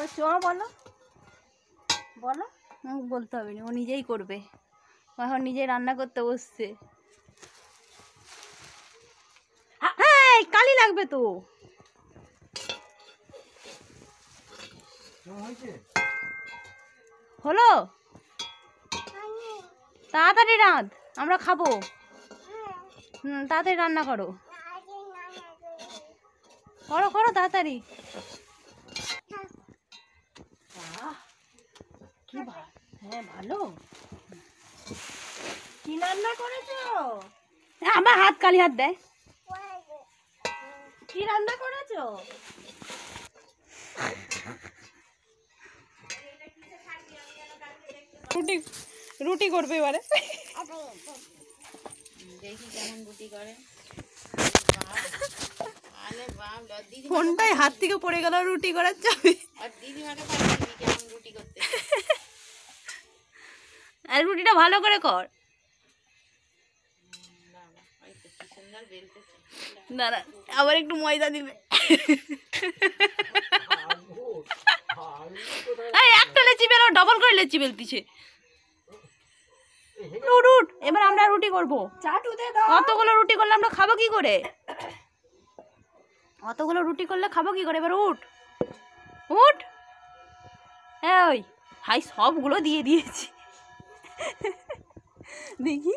ও চ বলো বলো বলতে হবে না ও নিজেই করবে এখন নিজেই রান্না করতে বসছে হ্যাঁ কালি লাগবে তো হলো তাড়াতাড়ি রাঁধ আমরা খাবো তাড়াতাড়ি রান্না করো করো করো তাড়াতাড়ি হ্যাঁ, হ্যাঁ, আমার হাত কালি হাত দেয় কি রান্না রুটি রুটি করবে এবারে দেখি কেমন রুটি করে ফোনটাই হাত থেকে পড়ে গেল রুটি করার চাবি আর দিদি আর রুটিটা ভালো করে কর দাঁড়া আবার একটু ময়দা দিবে একটা লেচি বেরো ডবল করে লেচি বেলতিছে রুট এবার আমরা রুটি করবো অতগুলো রুটি করলে আমরা খাবো কি করে অতগুলো রুটি করলে খাবো কি করে এবার উঠ উঠ হ্যাঁ ওই ভাই সবগুলো দিয়ে দিয়েছি দেখি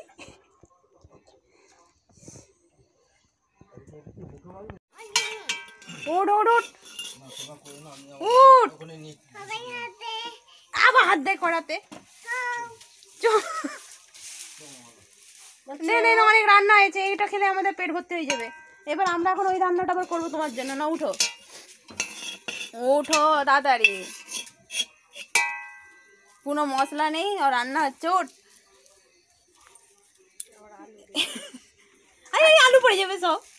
ওট ওট ওট আবার হাত দেয় করাতে নে নে অনেক রান্না হয়েছে এইটা খেলে আমাদের পেট ভর্তি হয়ে যাবে এবার আমরা এখন ওই রান্নাটা আবার করবো তোমার জন্য না উঠো উঠো তাড়াতাড়ি কোনো মশলা নেই আর রান্না হচ্ছে ওট আরে আলু পড়ে যাবে সব